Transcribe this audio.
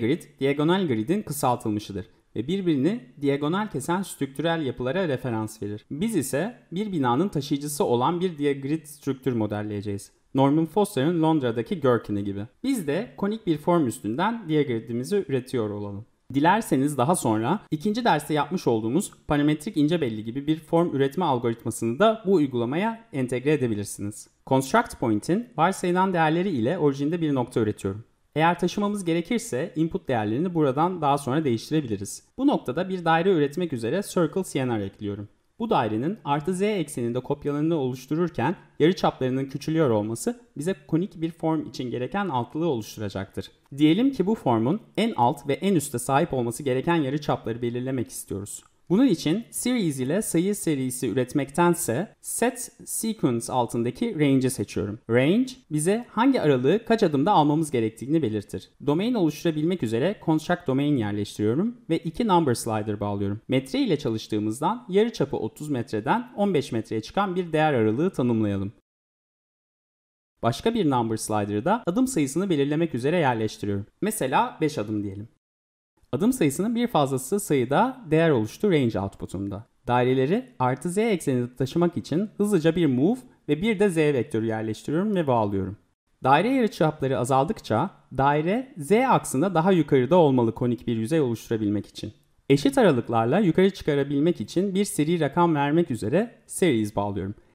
grid, diagonal grid'in kısaltılmışıdır ve birbirini diagonal kesen strüktürel yapılara referans verir. Biz ise bir binanın taşıyıcısı olan bir diagrid strüktür modelleyeceğiz. Norman Foster'ın Londra'daki Gherkin'i gibi. Biz de konik bir form üstünden diagridimizi üretiyor olalım. Dilerseniz daha sonra ikinci derste yapmış olduğumuz parametrik ince belli gibi bir form üretme algoritmasını da bu uygulamaya entegre edebilirsiniz. Construct Point'in varsayılan değerleri ile orijinde bir nokta üretiyorum. Eğer taşımamız gerekirse input değerlerini buradan daha sonra değiştirebiliriz. Bu noktada bir daire üretmek üzere Circle CNR ekliyorum. Bu dairenin artı z ekseninde kopyalarını oluştururken yarı çaplarının küçülüyor olması bize konik bir form için gereken altlığı oluşturacaktır. Diyelim ki bu formun en alt ve en üste sahip olması gereken yarı çapları belirlemek istiyoruz. Bunun için series ile sayı serisi üretmektense set sequence altındaki range'i seçiyorum. Range bize hangi aralığı kaç adımda almamız gerektiğini belirtir. Domain oluşturabilmek üzere construct domain yerleştiriyorum ve iki number slider bağlıyorum. Metre ile çalıştığımızdan yarı çapı 30 metreden 15 metreye çıkan bir değer aralığı tanımlayalım. Başka bir number slider'ı da adım sayısını belirlemek üzere yerleştiriyorum. Mesela 5 adım diyelim. Adım sayısının bir fazlası sayıda değer oluştu range outputunda. Daireleri artı z ekseninde taşımak için hızlıca bir move ve bir de z vektörü yerleştiriyorum ve bağlıyorum. Daire yarıçapları azaldıkça daire z aksında daha yukarıda olmalı konik bir yüzey oluşturabilmek için. Eşit aralıklarla yukarı çıkarabilmek için bir seri rakam vermek üzere series bağlıyorum.